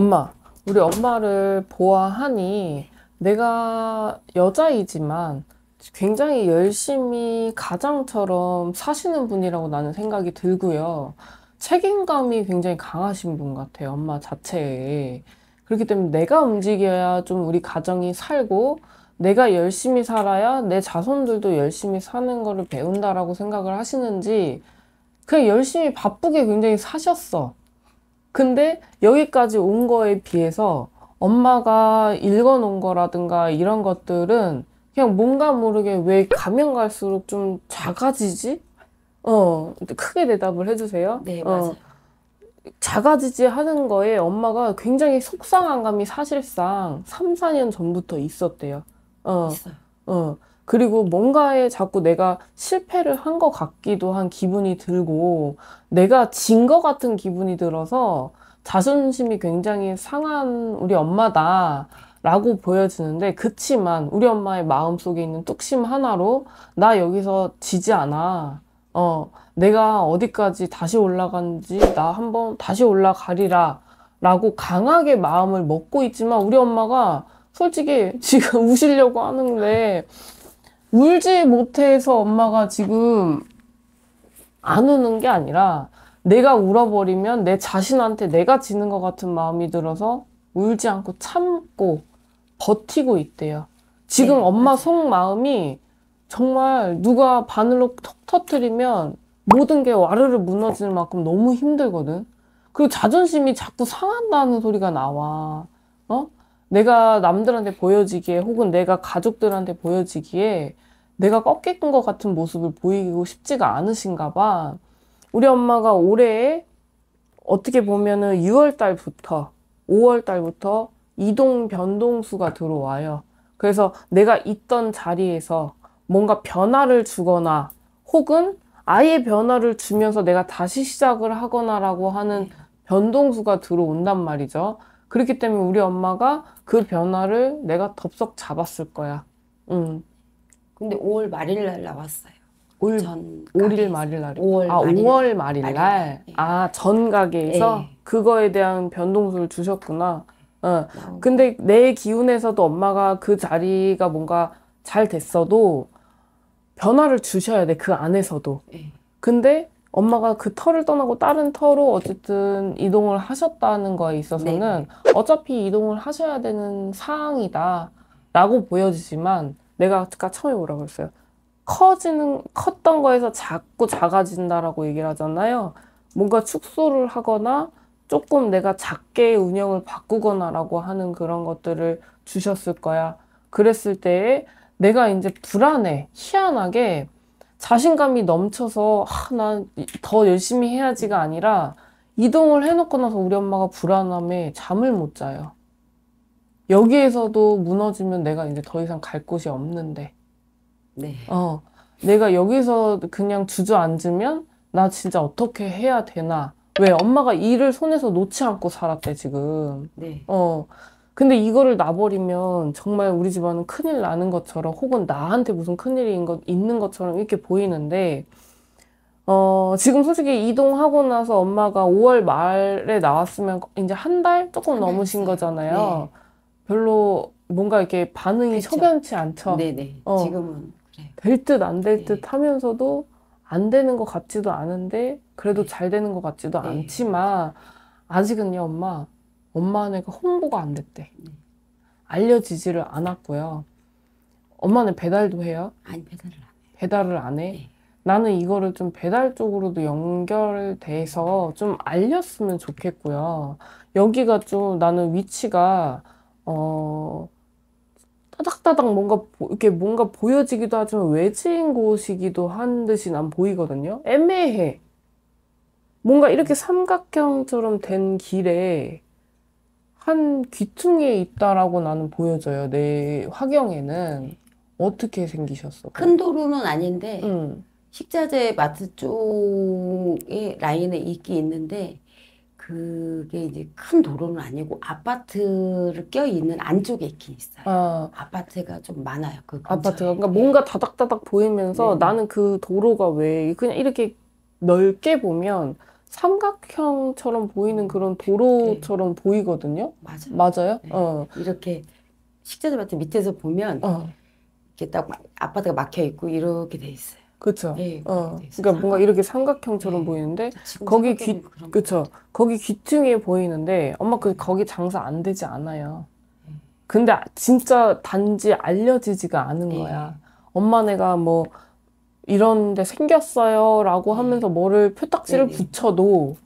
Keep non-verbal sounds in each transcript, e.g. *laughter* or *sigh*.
엄마, 우리 엄마를 보아하니 내가 여자이지만 굉장히 열심히 가장처럼 사시는 분이라고 나는 생각이 들고요. 책임감이 굉장히 강하신 분 같아요. 엄마 자체에. 그렇기 때문에 내가 움직여야 좀 우리 가정이 살고 내가 열심히 살아야 내 자손들도 열심히 사는 거를 배운다라고 생각을 하시는지 그냥 열심히 바쁘게 굉장히 사셨어. 근데 여기까지 온 거에 비해서 엄마가 읽어놓은 거라든가 이런 것들은 그냥 뭔가 모르게 왜 가면 갈수록 좀 작아지지? 어, 크게 대답을 해주세요. 네, 어, 맞아요. 어, 작아지지 하는 거에 엄마가 굉장히 속상한 감이 사실상 3, 4년 전부터 있었대요. 어, 있어요. 어. 그리고 뭔가에 자꾸 내가 실패를 한 것 같기도 한 기분이 들고 내가 진 것 같은 기분이 들어서 자존심이 굉장히 상한 우리 엄마다 라고 보여지는데 그치만 우리 엄마의 마음속에 있는 뚝심 하나로 나 여기서 지지 않아 어 내가 어디까지 다시 올라간지 나 한번 다시 올라가리라 라고 강하게 마음을 먹고 있지만 우리 엄마가 솔직히 지금 *laughs* 우시려고 하는데 울지 못해서 엄마가 지금 안 우는 게 아니라 내가 울어버리면 내 자신한테 내가 지는 것 같은 마음이 들어서 울지 않고 참고 버티고 있대요. 지금 네, 엄마 속마음이 정말 누가 바늘로 턱 터트리면 모든 게 와르르 무너지는 만큼 너무 힘들거든. 그리고 자존심이 자꾸 상한다는 소리가 나와. 내가 남들한테 보여지기에 혹은 내가 가족들한테 보여지기에 내가 꺾인 것 같은 모습을 보이고 싶지가 않으신가 봐. 우리 엄마가 올해 어떻게 보면은 6월 달부터 5월 달부터 이동 변동수가 들어와요. 그래서 내가 있던 자리에서 뭔가 변화를 주거나 혹은 아예 변화를 주면서 내가 다시 시작을 하거나라고 하는 네. 변동수가 들어온단 말이죠. 그렇기 때문에 우리 엄마가 그 변화를 내가 덥석 잡았을 거야. 음. 근데 5월 말일 날 나왔어요. 올, 전 5일 말일 날. 5월 아, 말일, 5월 말일 날. 날. 예. 아, 전 가게에서 예. 그거에 대한 변동수를 주셨구나. 어. 어. 근데 내 기운에서도 엄마가 그 자리가 뭔가 잘 됐어도 변화를 주셔야 돼. 그 안에서도. 예. 근데 엄마가 그 터를 떠나고 다른 터로 어쨌든 이동을 하셨다는 거에 있어서는 네, 네. 어차피 이동을 하셔야 되는 사항이다 라고 보여지지만 내가 아까 처음에 뭐라 그랬어요 커지는 컸던 거에서 자꾸 작아진다라고 얘기를 하잖아요 뭔가 축소를 하거나 조금 내가 작게 운영을 바꾸거나 라고 하는 그런 것들을 주셨을 거야 그랬을 때에 내가 이제 불안해 희한하게 자신감이 넘쳐서 아, 난더 열심히 해야지가 아니라 이동을 해놓고 나서 우리 엄마가 불안함에 잠을 못 자요. 여기에서도 무너지면 내가 이제 더 이상 갈 곳이 없는데. 네. 어, 내가 여기서 그냥 주저앉으면 나 진짜 어떻게 해야 되나. 왜 엄마가 일을 손에서 놓지 않고 살았대, 지금. 네. 어. 근데 이거를 놔버리면 정말 우리 집안은 큰일 나는 것처럼 혹은 나한테 무슨 큰일인것 있는 것처럼 이렇게 보이는데 어, 지금 솔직히 이동하고 나서 엄마가 5월 말에 나왔으면 이제 한 달 조금 넘으신 거잖아요. 네. 별로 뭔가 이렇게 반응이 석연치 않죠. 네네. 어, 지금은 그래. 될 듯 안 될듯 네. 하면서도 안 되는 것 같지도 않은데 그래도 네. 잘 되는 것 같지도 네. 않지만 아직은요 엄마 엄마는 그 홍보가 안 됐대. 알려지지를 않았고요. 엄마는 배달도 해요? 아니 배달을 안 해. 배달을 안 해? 네. 나는 이거를 좀 배달 쪽으로도 연결돼서 좀 알렸으면 좋겠고요. 여기가 좀 나는 위치가 어 따닥따닥 뭔가 이렇게 뭔가 보여지기도 하지만 외지인 곳이기도 한 듯이 난 보이거든요. 애매해. 뭔가 이렇게 삼각형처럼 된 길에 한 귀퉁이에 있다라고 나는 보여져요. 내 화경에는 어떻게 생기셨어? 큰 도로는 아닌데 응. 식자재 마트 쪽에 라인에 있긴 있는데 그게 이제 큰 도로는 아니고 아파트를 껴있는 안쪽에 있긴 있어요. 아. 아파트가 좀 많아요. 그 근처에. 아파트가 그러니까 뭔가 다닥다닥 보이면서 네. 나는 그 도로가 왜 그냥 이렇게 넓게 보면 삼각형처럼 보이는 음. 그런 도로처럼 네. 보이거든요. 맞아요. 맞아요? 네. 어. 이렇게 식자재밭 밑에서 보면 어. 이렇게 딱 아파트가 막혀 있고 이렇게 돼 있어요. 그렇죠. 네, 어. 그러니까 뭔가 이렇게 삼각형처럼 네. 보이는데 거기 귀 그렇죠. 거기 귀퉁이 보이는데 엄마 그 거기 장사 안 되지 않아요. 네. 근데 진짜 단지 알려지지가 않은 네. 거야. 엄마 내가 뭐 이런 데 생겼어요 라고 음. 하면서 뭐를 표딱지를 네, 네 붙여도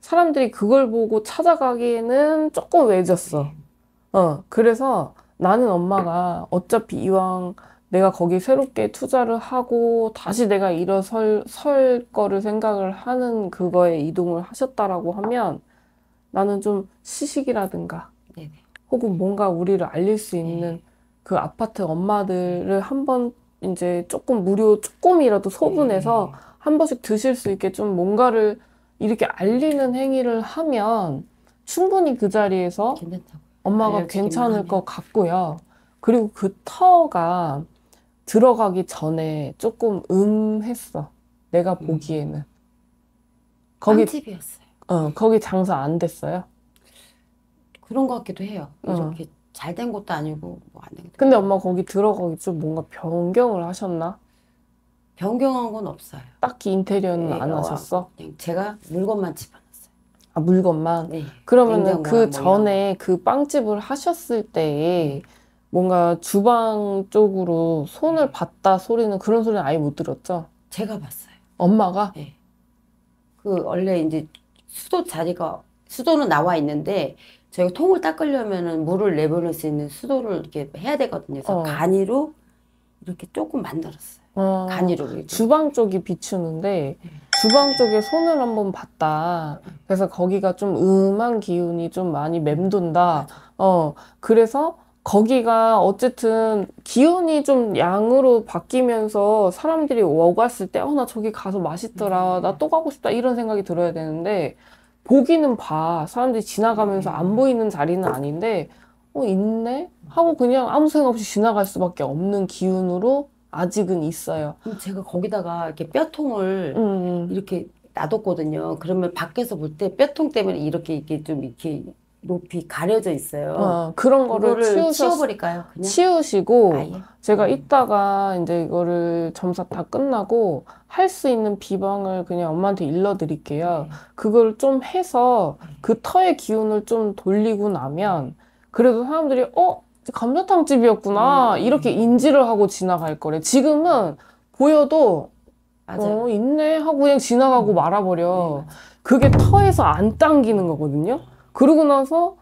사람들이 그걸 보고 찾아가기에는 조금 외졌어. 네. 어, 그래서 나는 엄마가 어차피 이왕 내가 거기 새롭게 투자를 하고 다시 내가 일어설 설 거를 생각을 하는 그거에 이동을 하셨다라고 하면 나는 좀 시식이라든가 네네. 네. 혹은 뭔가 우리를 알릴 수 있는 네. 그 아파트 엄마들을 한번 이제 조금 무료 조금이라도 소분해서 네. 한 번씩 드실 수 있게 좀 뭔가를 이렇게 알리는 행위를 하면 충분히 그 자리에서 괜찮다고. 엄마가 괜찮을 것 같고요. 그리고 그 터가 들어가기 전에 조금 음했어. 내가 음. 보기에는. 거기 팁이었어요. 어, 거기 장사 안 됐어요. 그런 것 같기도 해요. 어. 이렇게 어. 잘된 것도 아니고 뭐안된 것도 근데 엄마 거기 들어가기 좀 뭔가 변경을 하셨나? 변경한 건 없어요. 딱히 인테리어는 네, 안 어, 하셨어? 그냥 제가 물건만 집어넣었어요. 아 물건만? 네. 그러면그 전에 그 빵집을 하셨을 때 뭔가 주방 쪽으로 손을 네. 봤다 소리는 그런 소리는 아예 못 들었죠? 제가 봤어요. 엄마가? 네. 그 원래 이제 수도 자리가 수도는 나와 있는데 저희가 통을 닦으려면은 물을 내보낼 수 있는 수도를 이렇게 해야 되거든요. 그래서 어. 간이로 이렇게 조금 만들었어요. 어. 간이로 이렇게. 주방 쪽이 비추는데 주방 쪽에 손을 한번 봤다. 그래서 거기가 좀 음한 기운이 좀 많이 맴돈다. 어 그래서 거기가 어쨌든 기운이 좀 양으로 바뀌면서 사람들이 와갔을 때, 어, 나 저기 가서 맛있더라. 음. 나또 가고 싶다. 이런 생각이 들어야 되는데, 보기는 봐. 사람들이 지나가면서 음. 안 보이는 자리는 아닌데, 어, 있네? 하고 그냥 아무 생각 없이 지나갈 수밖에 없는 기운으로 아직은 있어요. 제가 거기다가 이렇게 뼈통을 음. 음. 이렇게 놔뒀거든요. 그러면 밖에서 볼 때 뼈통 때문에 이렇게 이렇게 좀 이렇게 높이 가려져 있어요. 어, 그런 거를 치우 버릴까요 치우시고 아예? 제가 음. 이따가 이제 이거를 점사 다 끝나고 할 수 있는 비방을 그냥 엄마한테 일러드릴게요. 네. 그걸 좀 해서 그 터의 기운을 좀 돌리고 나면 그래도 사람들이 어 감자탕 집이었구나 음. 이렇게 인지를 하고 지나갈 거래. 지금은 보여도 맞아요. 어 있네 하고 그냥 지나가고 음. 말아버려. 네, 그게 터에서 안 당기는 거거든요. 그러고 나서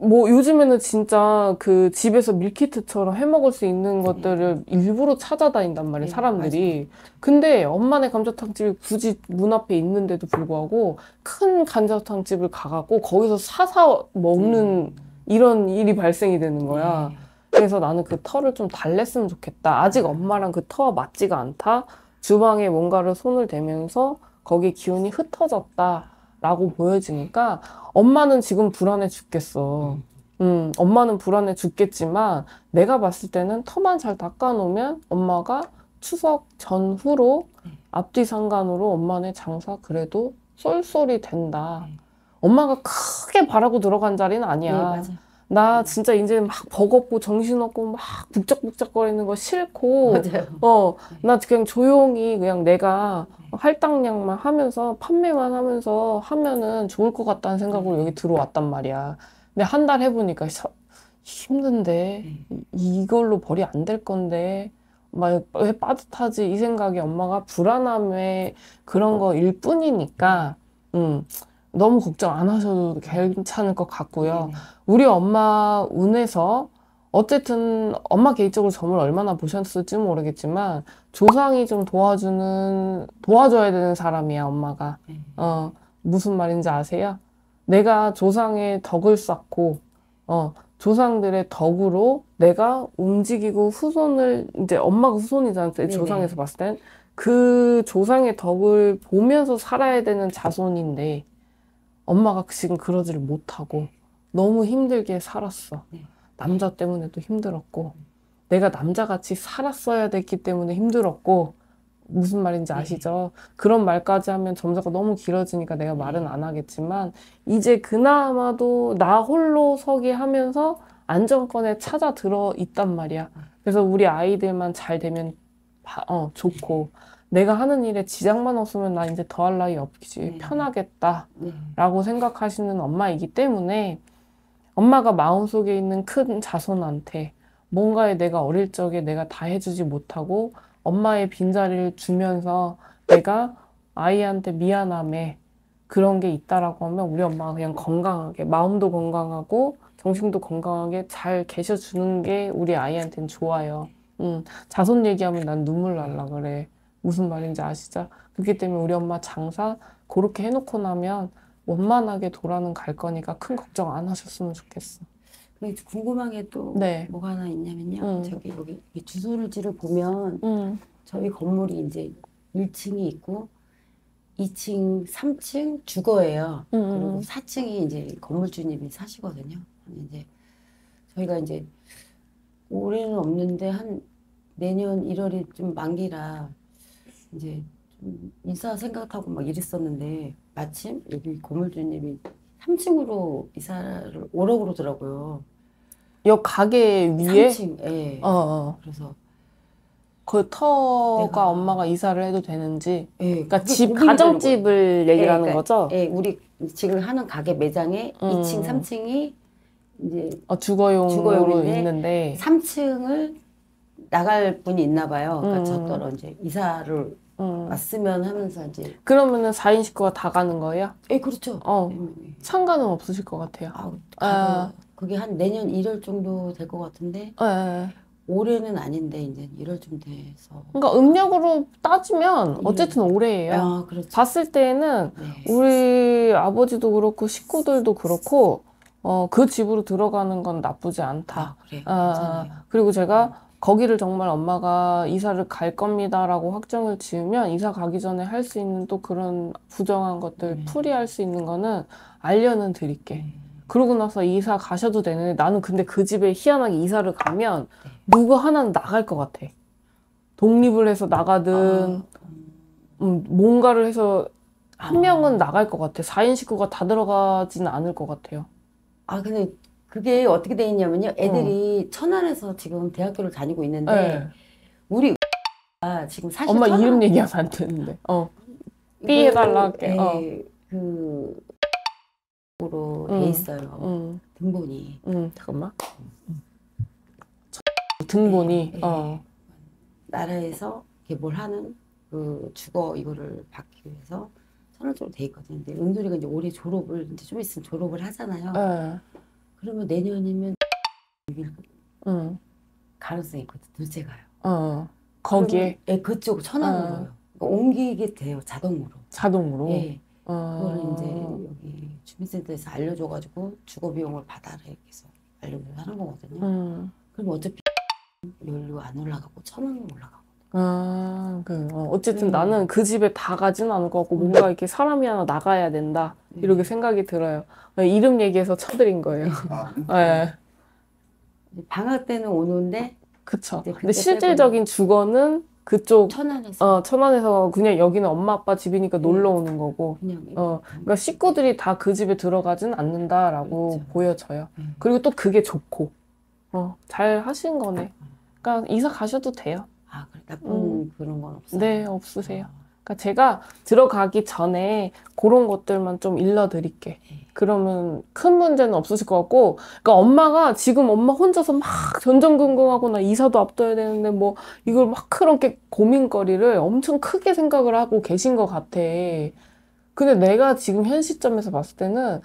뭐 요즘에는 진짜 그 집에서 밀키트처럼 해 먹을 수 있는 네. 것들을 일부러 찾아다닌단 말이에요, 네, 사람들이. 맞아요. 근데 엄마네 감자탕집이 굳이 문 앞에 있는데도 불구하고 큰 감자탕집을 가갖고 거기서 사사 먹는 음. 이런 일이 발생이 되는 거야. 네. 그래서 나는 그 털을 좀 달랬으면 좋겠다. 아직 네. 엄마랑 그 터와 맞지가 않다. 주방에 뭔가를 손을 대면서 거기 기운이 흩어졌다. 라고 보여지니까 엄마는 지금 불안해 죽겠어. 음. 음, 엄마는 불안해 죽겠지만 내가 봤을 때는 터만 잘 닦아놓으면 엄마가 추석 전후로 음. 앞뒤 상관으로 엄마네 장사 그래도 쏠쏠이 된다. 음. 엄마가 크게 바라고 들어간 자리는 아니야. 네, 나 진짜 이제 막 버겁고 정신없고 막 북적북적거리는 거 싫고 맞아요. 어, 나 그냥 조용히 그냥 내가 할당량만 하면서 판매만 하면서 하면은 좋을 것 같다는 생각으로 여기 들어왔단 말이야. 근데 한 달 해보니까 서, 힘든데 네. 이걸로 벌이 안 될 건데 막 왜 빠듯하지 이 생각이 엄마가 불안함에 그런 거일 뿐이니까 음 너무 걱정 안 하셔도 괜찮을 것 같고요. 네네. 우리 엄마 운에서 어쨌든 엄마 개인적으로 점을 얼마나 보셨을지 모르겠지만 조상이 좀 도와주는 도와줘야 되는 사람이야 엄마가 네. 어 무슨 말인지 아세요? 내가 조상의 덕을 쌓고 어 조상들의 덕으로 내가 움직이고 후손을 이제 엄마가 후손이잖아요 조상에서 봤을 땐 그 조상의 덕을 보면서 살아야 되는 자손인데 엄마가 지금 그러지를 못하고 네. 너무 힘들게 살았어. 네. 남자 때문에도 힘들었고 내가 남자같이 살았어야 됐기 때문에 힘들었고 무슨 말인지 네. 아시죠? 네. 그런 말까지 하면 점자가 너무 길어지니까 내가 말은 안 하겠지만 이제 그나마도 나 홀로 서게 하면서 안정권에 찾아 들어 있단 말이야. 음. 그래서 우리 아이들만 잘 되면 바, 어, 좋고 네. 내가 하는 일에 지장만 없으면 나 이제 더할 나위 없지 네. 편하겠다라고 네. 생각하시는 엄마이기 때문에 엄마가 마음속에 있는 큰 자손한테 뭔가에 내가 어릴 적에 내가 다 해주지 못하고 엄마의 빈자리를 주면서 내가 아이한테 미안함에 그런 게 있다라고 하면 우리 엄마가 그냥 건강하게 마음도 건강하고 정신도 건강하게 잘 계셔주는 게 우리 아이한테는 좋아요. 음, 자손 얘기하면 난 눈물 날라 그래. 무슨 말인지 아시죠? 그렇기 때문에 우리 엄마 장사 그렇게 해놓고 나면 원만하게 도라는 갈 거니까 큰 걱정 안 하셨으면 좋겠어. 근데 궁금한 게또 네. 뭐가 하나 있냐면요. 음. 저기 여기 주소지를 보면 음. 저희 건물이 이제 1층이 있고 2층, 3층 주거예요. 음. 음 그리고 4층이 음. 이제 건물주님이 사시거든요. 이제 저희가 이제 올해는 없는데 한 내년 1월이 좀 만기라 이제 이사 생각하고 막 이랬었는데 마침 여기 고물주님이 3층으로 이사를 오라고 그러더라고요. 여 가게 위에? 3층, 예. 어, 어. 그래서 그 터가 내가... 엄마가 이사를 해도 되는지. 예. 그러니까 집 가정집을 얘기하는 예, 그러니까, 거죠. 예, 우리 지금 하는 가게 매장에 음. 2층, 3층이 이제 어, 주거용으로 주거용인데 있는데 3층을 나갈 분이 있나 봐요. 그러니까 음. 저더 이제 이사를 음. 왔으면 하면서 이제 그러면은 4인 식구가 다 가는 거예요? 예, 그렇죠. 어. 예. 예. 상관 없으실 것 같아요. 아, 아. 그게 한 내년 1월 정도 될 것 같은데. 예, 예, 예. 올해는 아닌데 이제 1월쯤 돼서. 그러니까 음력으로 따지면 어쨌든 올해예요. 아, 그렇죠. 봤을 때는 네. 우리 아버지도 그렇고 식구들도 그렇고 어, 그 집으로 들어가는 건 나쁘지 않다. 아, 그래. 아, 그리고 제가 네. 거기를 정말 엄마가 이사를 갈 겁니다라고 확정을 지으면 이사 가기 전에 할 수 있는 또 그런 부정한 것들 네. 풀이할 수 있는 거는 알려는 드릴게. 네. 그러고 나서 이사 가셔도 되는데 나는 근데 그 집에 희한하게 이사를 가면 네. 누구 하나는 나갈 것 같아. 독립을 해서 나가든 아. 음, 뭔가를 해서 한 명은 나갈 것 같아. 4인 식구가 다 들어가진 않을 것 같아요. 아 근데 그게 어떻게 돼 있냐면요. 어. 애들이 어. 천안에서 지금 대학교를 다니고 있는데 네. 우리 아, 지금 사실 엄마 천안... 이름 얘기하면 안 되는데. 어. B 해달라 할게. 예, 어. 그 으로 음. 돼 있어요. 음. 등본이. 음. 잠깐만. 음. 등본이. 네, 어. 나라에서 뭘하는그 주거 이거를 받기 위해서 천안 쪽으로돼 있거든요. 근데 은솔이가 이제 올해 졸업을 이제 좀 있으면 졸업을 하잖아요. 네. 그러면 내년이면 응. 가능성이 있거든. 둘째 가요. 어. 어. 거기에 예, 그쪽 천안으로요. 어. 그러니까 옮기게 돼요. 자동으로. 자동으로. 예. 어. 그거를 이제 여기 주민센터에서 알려줘가지고 주거 비용을 받아라 이렇게 해서 알려주는 거거든요. 음. 그럼 어차피 열로 *laughs* 안 올라가고 천원은 올라가 아, 그, 어. 어쨌든 음. 나는 그 집에 다 가진 않을 것 같고, 뭔가 이렇게 사람이 하나 나가야 된다. 이렇게 음. 생각이 들어요. 네, 이름 얘기해서 쳐드린 거예요. 아, *laughs* 음. 네. 방학 때는 오는데. 그쵸. 근데 실질적인 주거는 그쪽 천안에서 어, 천안에서 그냥 여기는 엄마 아빠 집이니까 네. 놀러 오는 거고 그냥, 어 그러니까 식구들이 다 그 집에 들어가진 않는다라고 그렇 보여져요. 음. 그리고 또 그게 좋고 어잘 하신 거네. 아. 그러니까 이사 가셔도 돼요. 아, 그 나쁜 음. 그런 건 없어요? 네, 없으세요. 아. 그러니까 제가 들어가기 전에 그런 것들만 좀 일러드릴게. 네. 그러면 큰 문제는 없으실 것 같고, 그러니까 엄마가 지금 엄마 혼자서 막 전전긍긍하고 나 이사도 앞둬야 되는데 뭐 이걸 막 그렇게 고민거리를 엄청 크게 생각을 하고 계신 것 같아. 근데 내가 지금 현 시점에서 봤을 때는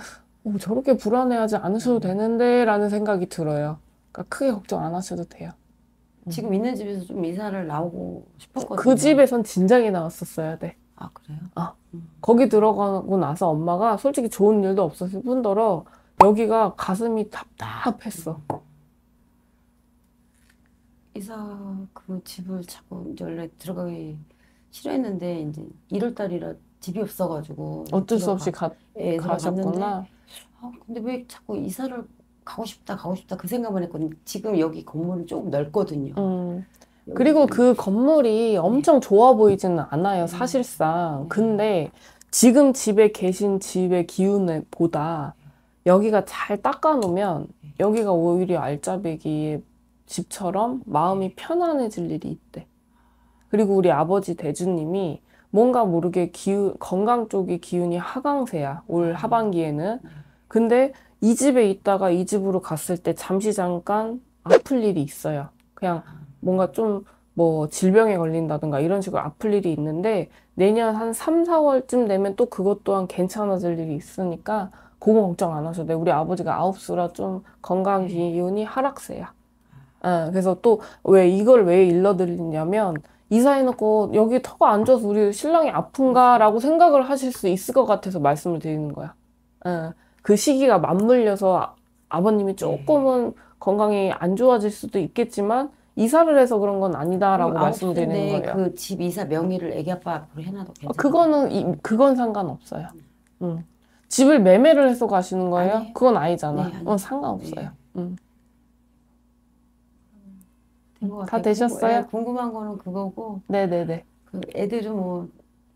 오, 어, 저렇게 불안해하지 않으셔도 되는데 라는 생각이 들어요. 그러니까 크게 걱정 안 하셔도 돼요. 지금 음. 있는 집에서 좀 이사를 나오고 싶었거든요. 그 집에선 진작에 나왔었어야 돼. 아 그래요? 아 음. 거기 들어가고 나서 엄마가 솔직히 좋은 일도 없었을 뿐더러 여기가 가슴이 답답했어. 이사 그 집을 자꾸 원래 들어가기 싫어했는데 이제 1월 달이라 집이 없어가지고 어쩔 수 없이 가, 예, 가셨구나. 아, 근데 왜 자꾸 이사를 가고 싶다 가고 싶다 그 생각만 했거든요. 지금 여기 건물은 조금 넓거든요. 음. 그리고 그 건물이 네. 엄청 좋아 보이지는 않아요, 음. 사실상. 네. 근데 지금 집에 계신 집의 기운보다 여기가 잘 닦아놓으면 네. 여기가 오히려 알짜배기의 집처럼 마음이 편안해질 일이 있대. 그리고 우리 아버지 대주님이 뭔가 모르게 기운, 건강 쪽이 기운이 하강세야, 올 음. 하반기에는. 음. 근데 이 집에 있다가 이 집으로 갔을 때 잠시 잠깐 아플 일이 있어요. 그냥 뭔가 좀 뭐 질병에 걸린다든가 이런 식으로 아플 일이 있는데 내년 한 3, 4월쯤 되면 또 그것 또한 괜찮아질 일이 있으니까 그거 걱정 안 하셔도 돼요. 우리 아버지가 아홉수라 좀 건강 네. 기운이 하락세야. 아, 그래서 또 왜 이걸 왜 일러드리냐면 이사해놓고 여기 터가 안좋서 우리 신랑이 아픈가라고 생각을 하실 수 있을 것 같아서 말씀을 드리는 거야. 아, 그 시기가 맞물려서 아, 아버님이 음. 조금은 건강이 안 좋아질 수도 있겠지만 이사를 해서 그런 건 아니다라고 음, 말씀드리는 거예요. 그집 이사 명의를 애기 아빠 앞으로 해놔도 괜찮아요? 아, 그거는 이, 그건 상관없어요. 음. 음. 집을 매매를 해서 가시는 거예요? 아니에요. 그건 아니잖아. 네, 어, 상관없어요. 네. 음. 다 되셨어요? 예, 궁금한 거는 그거고. 네네네. 네, 네. 그 애들은 뭐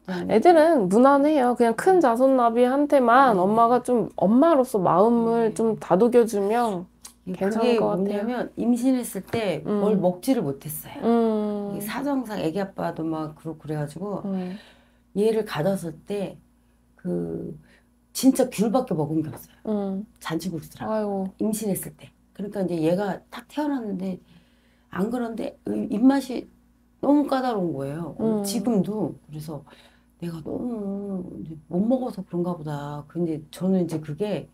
음. 애들은 무난해요. 그냥 큰 자손나비한테만 음. 엄마가 좀 엄마로서 마음을 음. 좀 다독여주면 괜찮을 것 같아요. 뭐냐면 임신했을 때뭘 음. 먹지를 못했어요. 음. 사정상 애기 아빠도 막 그렇고 그래가지고 얘를 가졌을 때 그 진짜 귤밖에 먹은 게 없어요. 잔치국수랑 임신했을 때. 그러니까 이제 얘가 딱 태어났는데 안 그런데 입맛이 너무 까다로운 거예요. 음. 지금도 그래서 내가 너무 음. 못 먹어서 그런가 보다. 근데 그 저는 이제 그게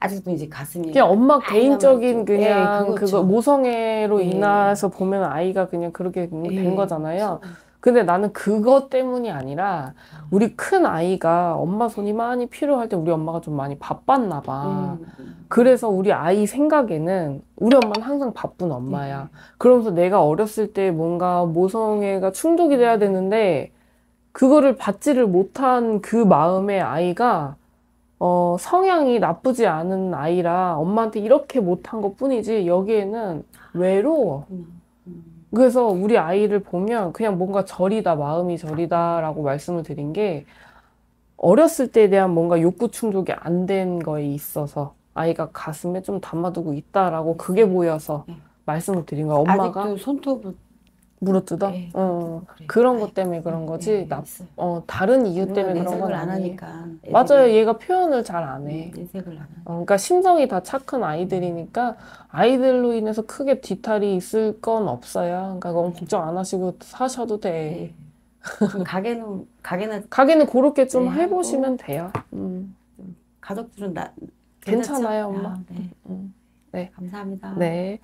아직도 이제 가슴이 그냥 엄마 개인적인 그냥 네, 그거 모성애로 네. 인해서 보면 아이가 그냥 그렇게 네. 된 예, 거잖아요. 그렇죠. 근데 나는 그것 때문이 아니라 음. 우리 큰 아이가 엄마 손이 많이 필요할 때 우리 엄마가 좀 많이 바빴나 봐. 음. 음. 그래서 우리 아이 생각에는 우리 엄마는 항상 바쁜 엄마야. 그러면서 내가 어렸을 때 뭔가 모성애가 충족이 돼야 되는데 그거를 받지를 못한 그마음의 아이가 어, 성향이 나쁘지 않은 아이라 엄마한테 이렇게 못한 것 뿐이지 여기에는 외로워. 그래서 우리 아이를 보면 그냥 뭔가 저리다, 마음이 저리다라고 말씀을 드린 게 어렸을 때에 대한 뭔가 욕구 충족이 안 된 거에 있어서 아이가 가슴에 좀 담아두고 있다라고 그게 보여서 네. 말씀을 드린 거야. 엄마가 아직도 손톱을 물어뜯어? 네, 어, 그래. 그러니까 그런 네. 것 때문에 그런 네, 거지. 네, 나, 어 다른 이유 때문에 그런 건안 하니까. 애색을, 맞아요. 얘가 표현을 잘 안 해. 내색을 안 해. 네, 어, 그러니까 심성이 다 착한 아이들이니까 아이들로 인해서 크게 뒤탈이 있을 건 없어요. 그러니까 너무 걱정 안 하시고 사셔도 돼. 네. 가게는 가게는 가게는 그렇게 좀 네, 해보시면 하 돼요. 음. 가족들은 나 괜찮죠? 괜찮아 엄마. 아, 네. 음. 네. 감사합니다. 네.